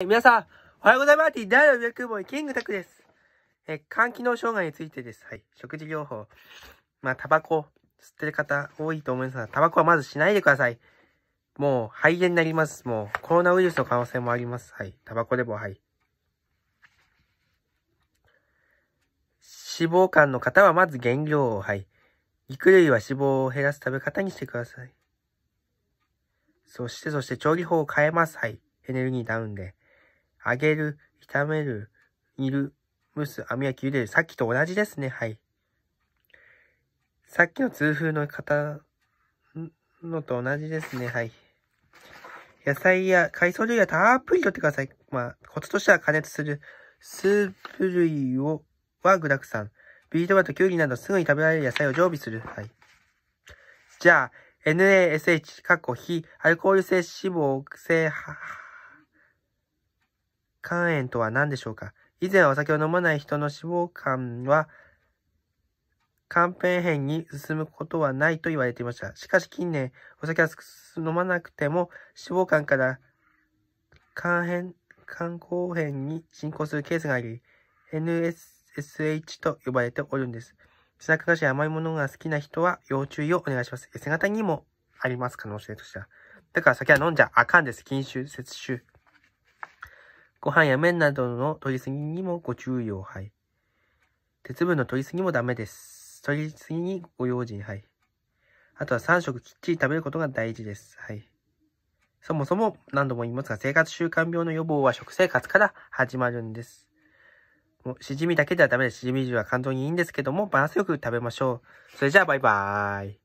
皆さん、おはようございます。第600問、キングタクです。え、肝機能障害についてです。はい。食事療法。まあ、タバコ吸ってる方多いと思いますが、タバコはまずしないでください。もう、肺炎になります。もう、コロナウイルスの可能性もあります。はい。タバコでも、はい。脂肪肝の方はまず減量を、はい。肉類は脂肪を減らす食べ方にしてください。そして、そして調理法を変えます。はい。エネルギーダウンで。揚げる、炒める、煮る、蒸す、網焼き、茹でる。さっきと同じですね。はい。さっきの痛風の方のと同じですね。はい。野菜や海藻類はたっぷりとってください。まあ、コツとしては加熱する。スープ類を、は具沢山。ビートバト、キュウリなどすぐに食べられる野菜を常備する。はい。じゃあ、NASH、過去非アルコール性脂肪性肝炎とは何でしょうか以前お酒を飲まない人の脂肪肝は、肝辺変に進むことはないと言われていました。しかし近年、お酒は飲まなくても脂肪肝から肝変、肝硬変に進行するケースがあり、NSSH と呼ばれておるんです。スナック菓子や甘いものが好きな人は要注意をお願いします。S 型にもあります、可能性としては。だから酒は飲んじゃあかんです。禁酒、節酒。ご飯や麺などの取りすぎにもご注意を、はい。鉄分の取りすぎもダメです。取りすぎにご用心、はい。あとは3食きっちり食べることが大事です。はい。そもそも何度も言いますが、生活習慣病の予防は食生活から始まるんです。もうしじみだけではダメです。しじみ汁は肝臓にいいんですけども、バランスよく食べましょう。それじゃあ、バイバーイ。